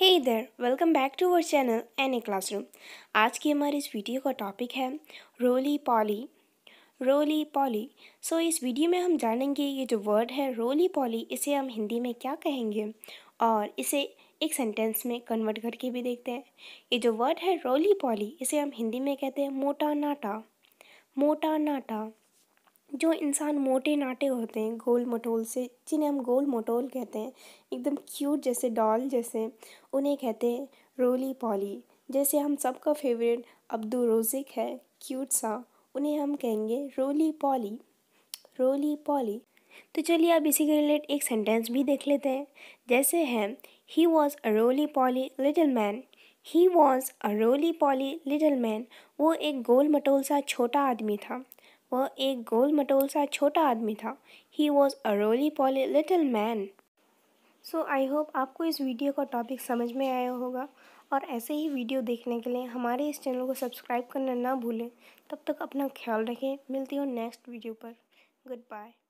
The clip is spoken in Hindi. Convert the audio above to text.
हे इधर welcome back to our channel N A classroom आज की हमारी इस वीडियो का टॉपिक है रोली पॉली रोली पॉली सो इस वीडियो में हम जानेंगे ये जो वर्ड है रोली पॉली इसे हम हिंदी में क्या कहेंगे और इसे एक सेंटेंस में कन्वर्ट करके भी देखते हैं ये जो वर्ड है रोली पॉली इसे हम हिंदी में कहते हैं मोटा नाटा मोटा नाटा जो इंसान मोटे नाटे होते हैं गोल मटोल से जिन्हें हम गोल मटोल कहते हैं एकदम क्यूट जैसे डॉल जैसे उन्हें कहते हैं रोली पॉली जैसे हम सबका फेवरेट अब्दुल रोजिक है क्यूट सा उन्हें हम कहेंगे रोली पॉली रोली पॉली तो चलिए अब इसी के रिलेट एक सेंटेंस भी देख लेते हैं जैसे है he was a roly poly little man he was a roly poly little man वो एक गोल मटोल सा छोटा आदमी था वह एक गोल मटोल सा छोटा आदमी था he was a roly poly little man so I hope आपको इस वीडियो का टॉपिक समझ में आया होगा और ऐसे ही वीडियो देखने के लिए हमारे इस चैनल को सब्सक्राइब करना ना भूलें तब तक अपना ख्याल रखें मिलती हूँ नेक्स्ट वीडियो पर गुड बाय